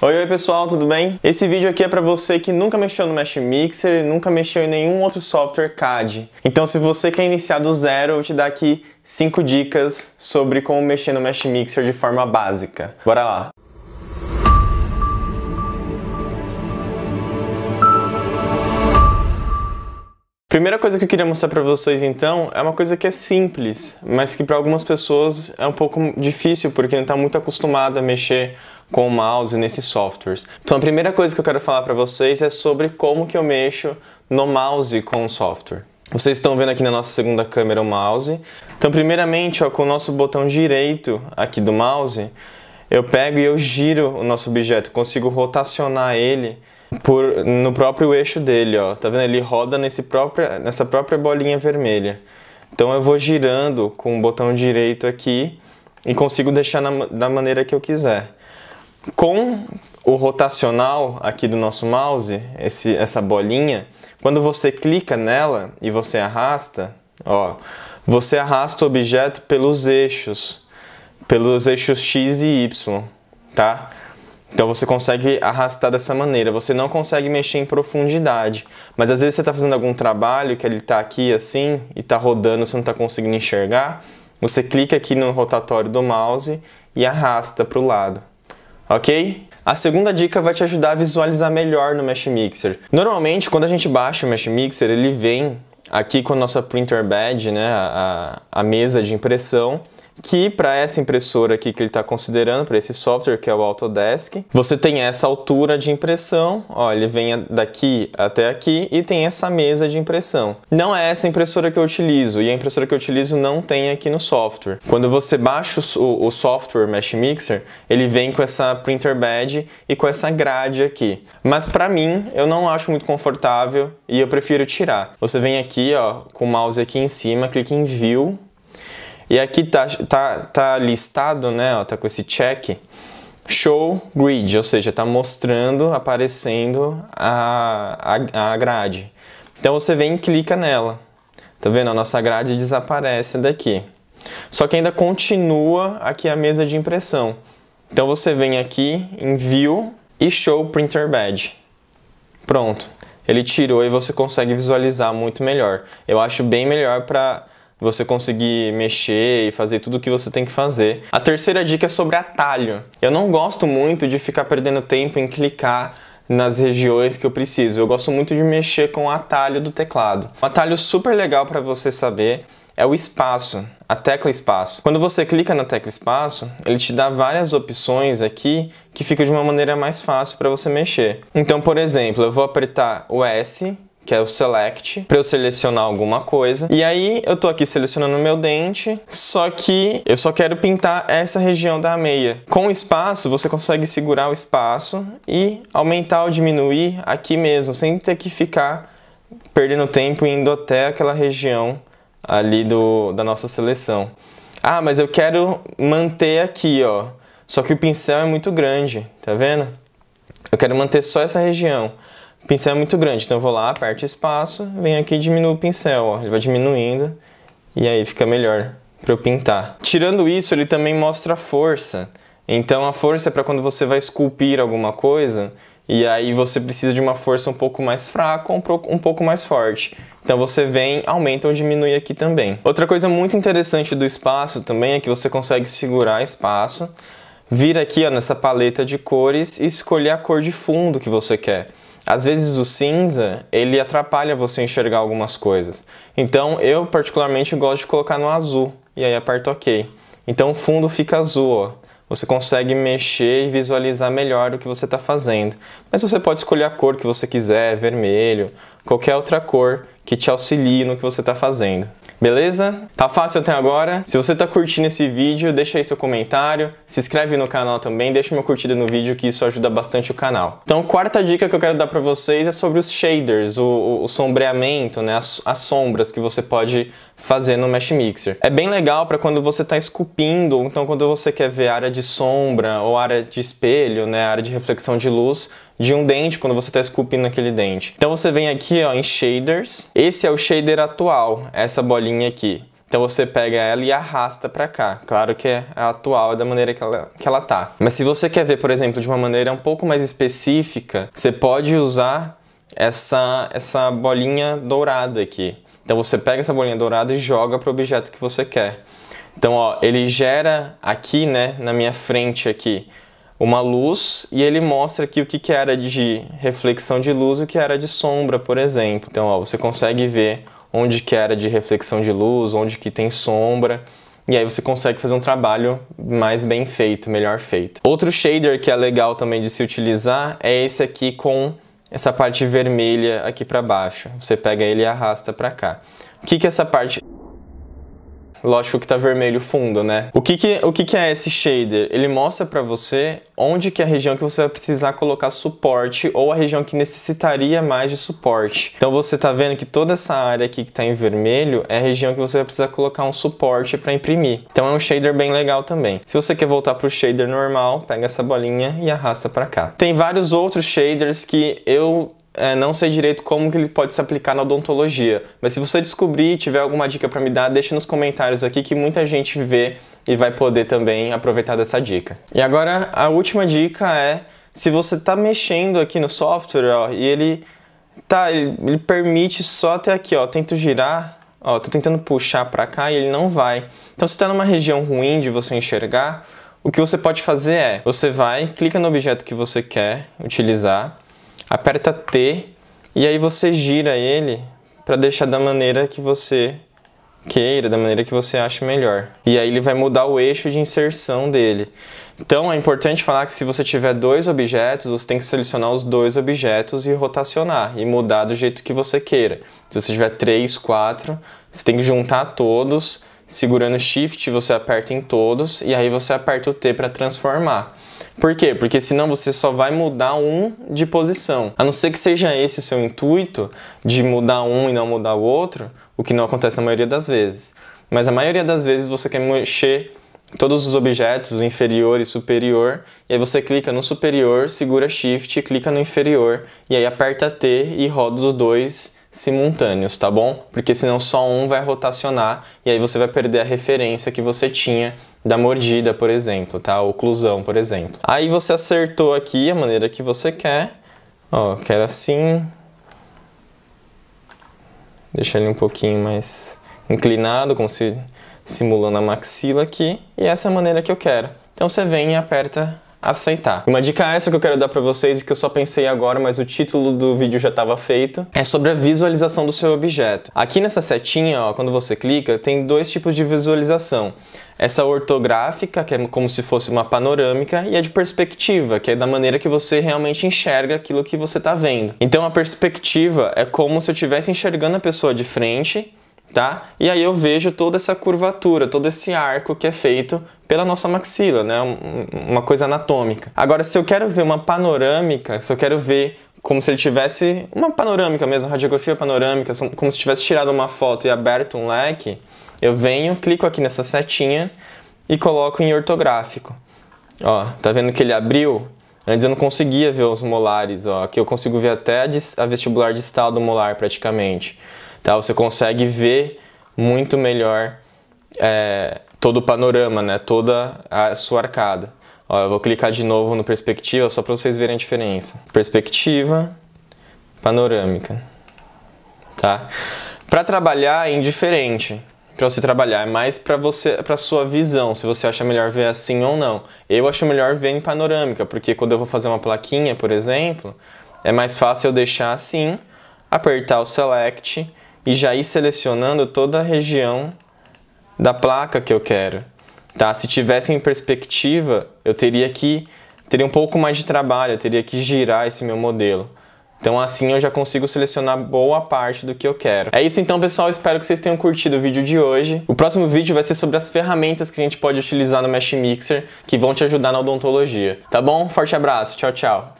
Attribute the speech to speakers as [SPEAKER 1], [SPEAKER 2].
[SPEAKER 1] Oi, oi pessoal, tudo bem? Esse vídeo aqui é para você que nunca mexeu no Mesh Mixer, nunca mexeu em nenhum outro software CAD. Então, se você quer iniciar do zero, eu vou te dar aqui 5 dicas sobre como mexer no Mesh Mixer de forma básica. Bora lá! Primeira coisa que eu queria mostrar para vocês então é uma coisa que é simples, mas que para algumas pessoas é um pouco difícil porque não está muito acostumado a mexer com o mouse nesses softwares. Então a primeira coisa que eu quero falar para vocês é sobre como que eu mexo no mouse com o software. Vocês estão vendo aqui na nossa segunda câmera o mouse. Então primeiramente ó, com o nosso botão direito aqui do mouse, eu pego e eu giro o nosso objeto, consigo rotacionar ele por, no próprio eixo dele, ó. Tá vendo? Ele roda nesse própria, nessa própria bolinha vermelha. Então eu vou girando com o botão direito aqui e consigo deixar na, da maneira que eu quiser. Com o rotacional aqui do nosso mouse, esse, essa bolinha, quando você clica nela e você arrasta, ó, você arrasta o objeto pelos eixos, pelos eixos X e Y, tá? Então você consegue arrastar dessa maneira, você não consegue mexer em profundidade. Mas às vezes você está fazendo algum trabalho que ele está aqui assim e está rodando, você não está conseguindo enxergar. Você clica aqui no rotatório do mouse e arrasta para o lado, ok? A segunda dica vai te ajudar a visualizar melhor no Mesh Mixer. Normalmente, quando a gente baixa o Mesh Mixer, ele vem aqui com a nossa printer badge, né, a, a mesa de impressão, que para essa impressora aqui que ele está considerando, para esse software que é o Autodesk, você tem essa altura de impressão, ó, ele vem daqui até aqui e tem essa mesa de impressão. Não é essa impressora que eu utilizo e a impressora que eu utilizo não tem aqui no software. Quando você baixa o, o software Mesh Mixer, ele vem com essa printer badge e com essa grade aqui. Mas para mim, eu não acho muito confortável e eu prefiro tirar. Você vem aqui, ó, com o mouse aqui em cima, clica em View, e aqui tá, tá, tá listado, né? Ó, tá com esse check show grid, ou seja, tá mostrando, aparecendo a, a, a grade. Então você vem e clica nela. Tá vendo? A nossa grade desaparece daqui. Só que ainda continua aqui a mesa de impressão. Então você vem aqui em View e Show Printer Badge. Pronto. Ele tirou e você consegue visualizar muito melhor. Eu acho bem melhor para você conseguir mexer e fazer tudo o que você tem que fazer. A terceira dica é sobre atalho. Eu não gosto muito de ficar perdendo tempo em clicar nas regiões que eu preciso. Eu gosto muito de mexer com o atalho do teclado. Um atalho super legal para você saber é o espaço, a tecla espaço. Quando você clica na tecla espaço, ele te dá várias opções aqui que fica de uma maneira mais fácil para você mexer. Então, por exemplo, eu vou apertar o S que é o select, para eu selecionar alguma coisa. E aí eu tô aqui selecionando o meu dente, só que eu só quero pintar essa região da meia. Com o espaço, você consegue segurar o espaço e aumentar ou diminuir aqui mesmo, sem ter que ficar perdendo tempo indo até aquela região ali do, da nossa seleção. Ah, mas eu quero manter aqui, ó. Só que o pincel é muito grande, tá vendo? Eu quero manter só essa região. O pincel é muito grande, então eu vou lá, aperto espaço, venho aqui e diminuo o pincel, ó. Ele vai diminuindo e aí fica melhor para eu pintar. Tirando isso, ele também mostra força. Então a força é para quando você vai esculpir alguma coisa e aí você precisa de uma força um pouco mais fraca ou um pouco mais forte. Então você vem, aumenta ou diminui aqui também. Outra coisa muito interessante do espaço também é que você consegue segurar espaço, vir aqui ó, nessa paleta de cores e escolher a cor de fundo que você quer às vezes o cinza, ele atrapalha você enxergar algumas coisas. Então, eu particularmente gosto de colocar no azul, e aí aperto OK. Então, o fundo fica azul, ó. Você consegue mexer e visualizar melhor o que você está fazendo. Mas você pode escolher a cor que você quiser, vermelho, qualquer outra cor que te auxilie no que você está fazendo. Beleza? Tá fácil até agora? Se você tá curtindo esse vídeo, deixa aí seu comentário, se inscreve no canal também, deixa uma curtida no vídeo que isso ajuda bastante o canal. Então, quarta dica que eu quero dar para vocês é sobre os shaders, o, o sombreamento, né, as, as sombras que você pode fazer no Mesh Mixer. É bem legal para quando você tá esculpindo, então quando você quer ver área de sombra ou área de espelho, né, área de reflexão de luz de um dente quando você está esculpindo aquele dente. Então você vem aqui ó, em shaders. Esse é o shader atual, essa bolinha linha aqui. Então você pega ela e arrasta para cá. Claro que é atual é da maneira que ela, que ela tá. Mas se você quer ver, por exemplo, de uma maneira um pouco mais específica, você pode usar essa, essa bolinha dourada aqui. Então você pega essa bolinha dourada e joga para o objeto que você quer. Então, ó, ele gera aqui, né, na minha frente aqui, uma luz e ele mostra aqui o que, que era de reflexão de luz e o que era de sombra, por exemplo. Então, ó, você consegue ver onde que era de reflexão de luz, onde que tem sombra. E aí você consegue fazer um trabalho mais bem feito, melhor feito. Outro shader que é legal também de se utilizar é esse aqui com essa parte vermelha aqui para baixo. Você pega ele e arrasta para cá. O que que essa parte Lógico que tá vermelho fundo, né? O que que, o que, que é esse shader? Ele mostra para você onde que é a região que você vai precisar colocar suporte ou a região que necessitaria mais de suporte. Então você tá vendo que toda essa área aqui que tá em vermelho é a região que você vai precisar colocar um suporte para imprimir. Então é um shader bem legal também. Se você quer voltar pro shader normal, pega essa bolinha e arrasta para cá. Tem vários outros shaders que eu é, não sei direito como que ele pode se aplicar na odontologia. Mas se você descobrir e tiver alguma dica para me dar, deixa nos comentários aqui que muita gente vê e vai poder também aproveitar dessa dica. E agora a última dica é se você está mexendo aqui no software ó, e ele tá ele, ele permite só até aqui ó, tento girar, ó, tô tentando puxar para cá e ele não vai. Então se está numa região ruim de você enxergar, o que você pode fazer é, você vai, clica no objeto que você quer utilizar aperta T e aí você gira ele para deixar da maneira que você queira, da maneira que você acha melhor. E aí ele vai mudar o eixo de inserção dele. Então é importante falar que se você tiver dois objetos, você tem que selecionar os dois objetos e rotacionar e mudar do jeito que você queira. Se você tiver três, quatro, você tem que juntar todos, segurando Shift você aperta em todos e aí você aperta o T para transformar. Por quê? Porque senão você só vai mudar um de posição. A não ser que seja esse o seu intuito de mudar um e não mudar o outro, o que não acontece na maioria das vezes. Mas a maioria das vezes você quer mexer todos os objetos, o inferior e superior, e aí você clica no superior, segura Shift, clica no inferior, e aí aperta T e roda os dois simultâneos, tá bom? Porque senão só um vai rotacionar e aí você vai perder a referência que você tinha da mordida, por exemplo, tá? Oclusão, por exemplo. Aí você acertou aqui a maneira que você quer. Ó, quero assim. Deixa ele um pouquinho mais inclinado, como se simulando a maxila aqui. E essa é a maneira que eu quero. Então você vem e aperta aceitar. Uma dica essa que eu quero dar para vocês e que eu só pensei agora, mas o título do vídeo já estava feito, é sobre a visualização do seu objeto. Aqui nessa setinha, ó, quando você clica, tem dois tipos de visualização. Essa ortográfica, que é como se fosse uma panorâmica, e a de perspectiva, que é da maneira que você realmente enxerga aquilo que você está vendo. Então a perspectiva é como se eu estivesse enxergando a pessoa de frente tá? E aí eu vejo toda essa curvatura, todo esse arco que é feito pela nossa maxila, né? Uma coisa anatômica. Agora, se eu quero ver uma panorâmica, se eu quero ver como se ele tivesse uma panorâmica mesmo, radiografia panorâmica, como se tivesse tirado uma foto e aberto um leque, eu venho, clico aqui nessa setinha e coloco em ortográfico. Ó, tá vendo que ele abriu? Antes eu não conseguia ver os molares, ó. Aqui eu consigo ver até a, a vestibular distal do molar praticamente. Tá? Você consegue ver muito melhor é, todo o panorama, né? toda a sua arcada. Ó, eu vou clicar de novo no perspectiva só para vocês verem a diferença. Perspectiva panorâmica. Tá? Para trabalhar é indiferente, para você trabalhar, é mais para você, para sua visão, se você acha melhor ver assim ou não. Eu acho melhor ver em panorâmica, porque quando eu vou fazer uma plaquinha, por exemplo, é mais fácil eu deixar assim, apertar o select e já ir selecionando toda a região da placa que eu quero. Tá? Se tivesse em perspectiva, eu teria que teria um pouco mais de trabalho, eu teria que girar esse meu modelo. Então assim eu já consigo selecionar boa parte do que eu quero. É isso então pessoal, espero que vocês tenham curtido o vídeo de hoje. O próximo vídeo vai ser sobre as ferramentas que a gente pode utilizar no Mesh Mixer que vão te ajudar na odontologia. Tá bom? Forte abraço, tchau tchau!